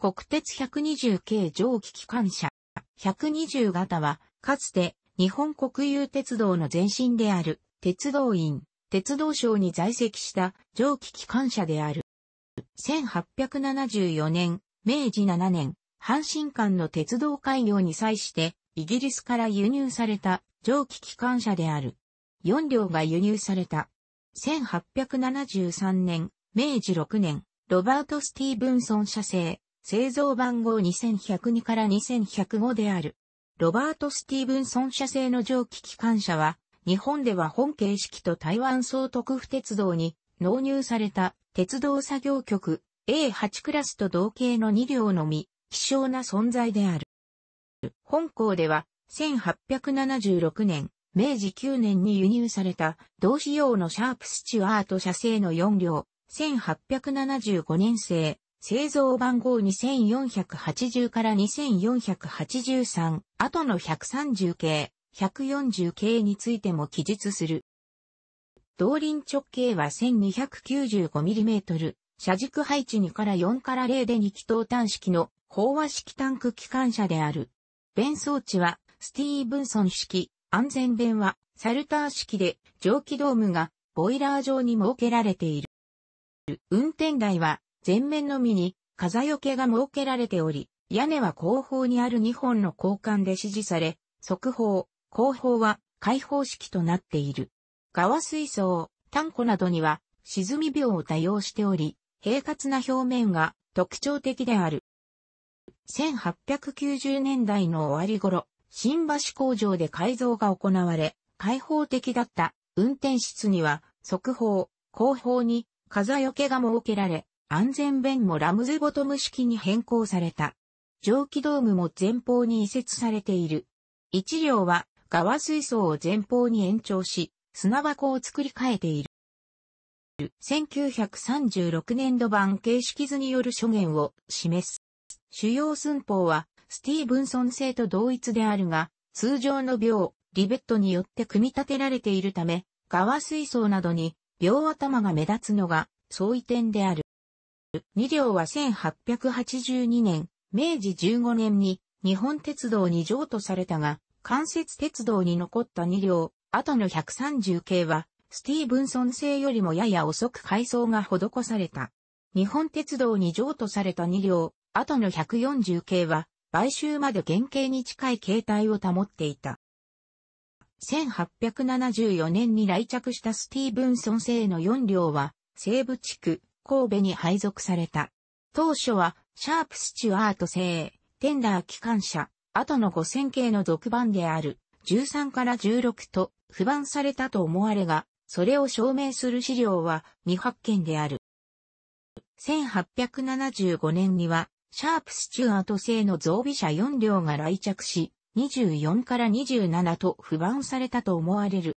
国鉄120系蒸気機関車。120型は、かつて日本国有鉄道の前身である、鉄道院、鉄道省に在籍した蒸気機関車である。1874年、明治7年、阪神間の鉄道開業に際して、イギリスから輸入された蒸気機関車である。4両が輸入された。1873年、明治6年、ロバート・スティーブンソン社製、製造番号2102から2105である。ロバート・スティーブンソン社製の蒸気機関車は、日本では本形式と台湾総督府鉄道に納入された鉄道作業局 A8 クラスと同型の2両のみ、希少な存在である。本校では1876年、明治9年に輸入された同仕様のシャープスチュアート社製の4両、1875年製、製造番号2480から2483、後の130系、140系についても記述する。動輪直径は 1295mm、車軸配置2から4から0で2気筒端式の飽和式タンク機関車である。弁装置はスティーブンソン式、安全弁はサルター式で蒸気ドームがボイラー上に設けられている。運転台は前面のみに風よけが設けられており、屋根は後方にある2本の交換で支持され、側方、後方は開放式となっている。側水槽、炭庫などには沈み病を多用しており、平滑な表面が特徴的である。1890年代の終わり頃、新橋工場で改造が行われ、開放的だった運転室には、側方、後方に風よけが設けられ、安全弁もラムズボトム式に変更された。蒸気ドームも前方に移設されている。1両は側水槽を前方に延長し、砂箱を作り変えている。1936年度版形式図による諸言を示す。主要寸法はスティーブンソン製と同一であるが、通常の秒、リベットによって組み立てられているため、側水槽などに秒頭が目立つのが相違点である。2両は1882年、明治15年に日本鉄道に譲渡されたが、関節鉄道に残った2両、後の130系は、スティーブンソン製よりもやや遅く改装が施された。日本鉄道に譲渡された2両、後の140系は、買収まで原型に近い形態を保っていた。1874年に来着したスティーブンソン製の4両は、西部地区、神戸に配属された。当初は、シャープスチュアート製、テンダー機関車、後の5000系の独番である、13から16と、不番されたと思われが、それを証明する資料は未発見である。1875年には、シャープスチュアート製の増備車4両が来着し、24から27と不番されたと思われる。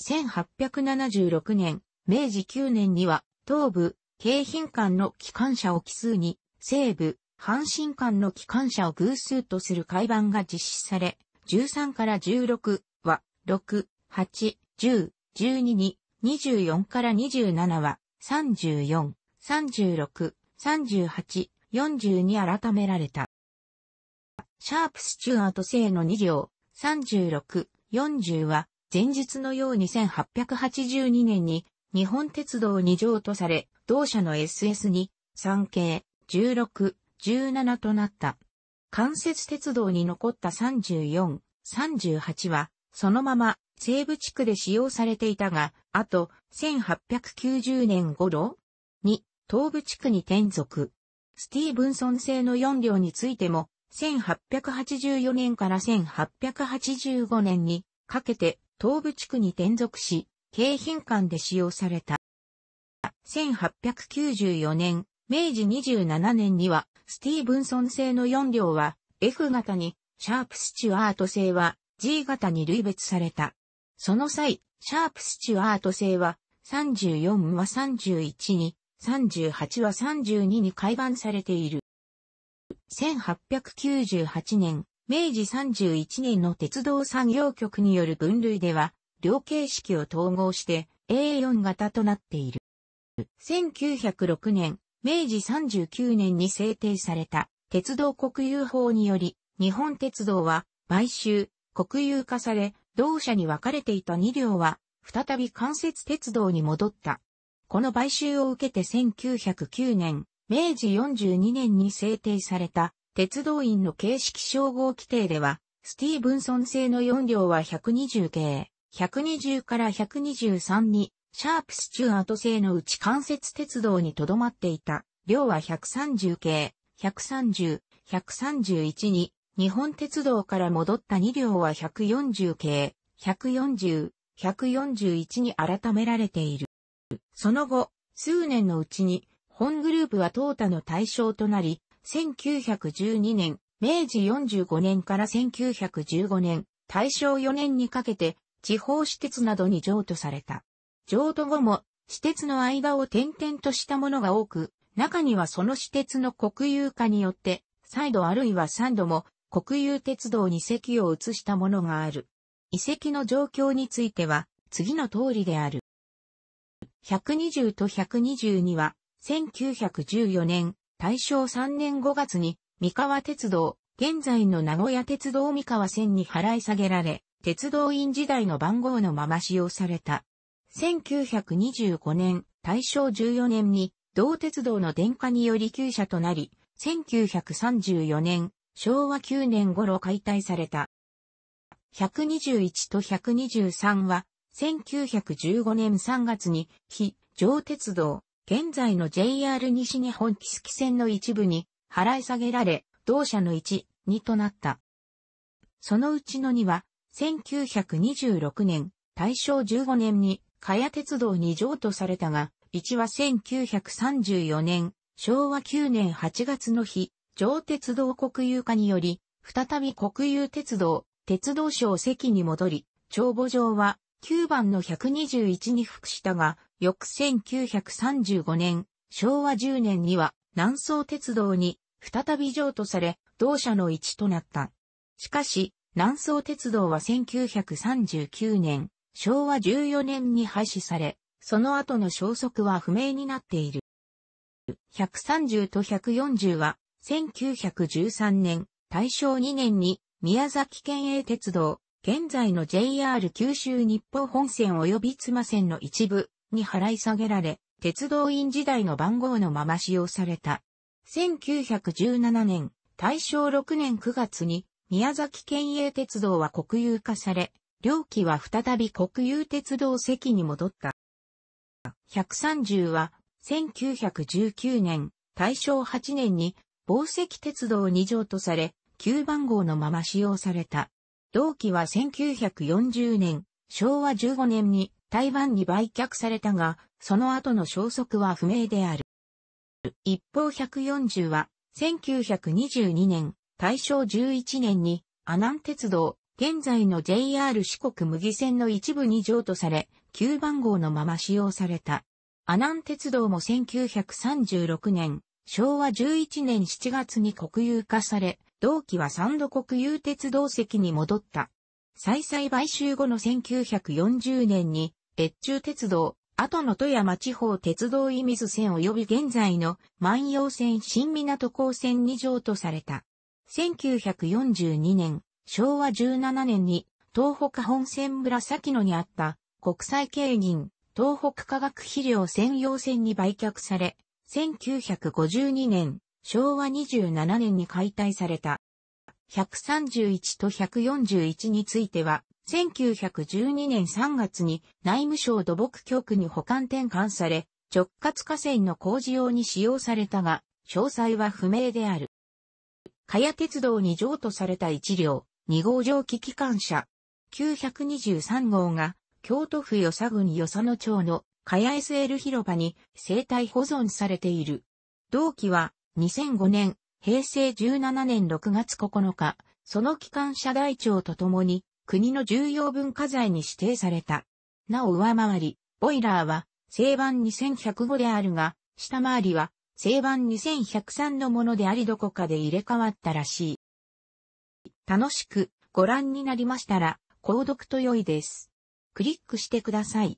1876年、明治9年には東部、京浜間の機関車を奇数に、西部、阪神間の機関車を偶数とする改版が実施され、13から16は、6、8、10、12に、24から27は、34、36、38、4に改められた。シャープ・スチュアート製の2行、36、40は、前日のように1882年に日本鉄道に条とされ、同社の s s に、3系、16、17となった。関節鉄道に残った34、38は、そのまま西部地区で使用されていたが、あと、1890年頃に、東部地区に転属。スティーブンソン製の4両についても、1884年から1885年にかけて東部地区に転属し、京浜間で使用された。1894年、明治27年には、スティーブンソン製の4両は F 型に、シャープスチュアート製は G 型に類別された。その際、シャープスチュアート製は34は31に、38は32に改版されている。1898年、明治31年の鉄道産業局による分類では、両形式を統合して A4 型となっている。1906年、明治39年に制定された鉄道国有法により、日本鉄道は買収、国有化され、同社に分かれていた2両は、再び関節鉄道に戻った。この買収を受けて1909年、明治42年に制定された鉄道員の形式称号規定では、スティーブンソン製の4両は120系、120から123に、シャープスチュアート製の内関節鉄道に留まっていた、量は130系、130、131に、日本鉄道から戻った2両は140系、140、141に改められている。その後、数年のうちに、本グループは淘汰の対象となり、1912年、明治45年から1915年、大正4年にかけて、地方私鉄などに譲渡された。譲渡後も、私鉄の間を転々としたものが多く、中にはその私鉄の国有化によって、再度あるいは三度も国有鉄道に席を移したものがある。遺跡の状況については、次の通りである。120と122は、1914年、大正3年5月に、三河鉄道、現在の名古屋鉄道三河線に払い下げられ、鉄道員時代の番号のまま使用された。1925年、大正14年に、同鉄道の電化により旧車となり、1934年、昭和9年頃解体された。121と123は、1915年3月に、非上鉄道、現在の JR 西日本木月線の一部に、払い下げられ、同社の1、2となった。そのうちの2は、1926年、大正15年に、加谷鉄道に譲渡されたが、1は1934年、昭和9年8月の日、上鉄道国有化により、再び国有鉄道、鉄道省席に戻り、帳簿上は9番の121に服したが、翌1935年、昭和10年には南総鉄道に再び譲渡され、同社の一となった。しかし、南総鉄道は1939年、昭和14年に廃止され、その後の消息は不明になっている。130と140は、1913年、大正2年に、宮崎県営鉄道、現在の JR 九州日報本線及び妻線の一部に払い下げられ、鉄道員時代の番号のまま使用された。1917年、大正6年9月に宮崎県営鉄道は国有化され、両機は再び国有鉄道席に戻った。130は1919年、大正8年に防石鉄道2条とされ、9番号のまま使用された。同期は1940年、昭和15年に台湾に売却されたが、その後の消息は不明である。一方140は、1922年、大正11年に阿南鉄道、現在の JR 四国麦線の一部に譲渡され、旧番号のまま使用された。阿南鉄道も1936年、昭和11年7月に国有化され、同期は三度国有鉄道席に戻った。再々買収後の1940年に、越中鉄道、後の富山地方鉄道伊水線及び現在の万葉線新港港線に譲渡された。1942年、昭和17年に東北本線紫野にあった国際経銀東北化学肥料専用線に売却され、1952年、昭和27年に解体された。131と141については、1912年3月に内務省土木局に保管転換され、直轄河川の工事用に使用されたが、詳細は不明である。かや鉄道に譲渡された一両、二号蒸気機関車。923号が、京都府与佐郡与佐野町のかや SL 広場に生態保存されている。同期は、2005年、平成17年6月9日、その機関車台帳と共に、国の重要文化財に指定された。なお上回り、ボイラーは、正版2105であるが、下回りは、正版2103のものでありどこかで入れ替わったらしい。楽しくご覧になりましたら、購読と良いです。クリックしてください。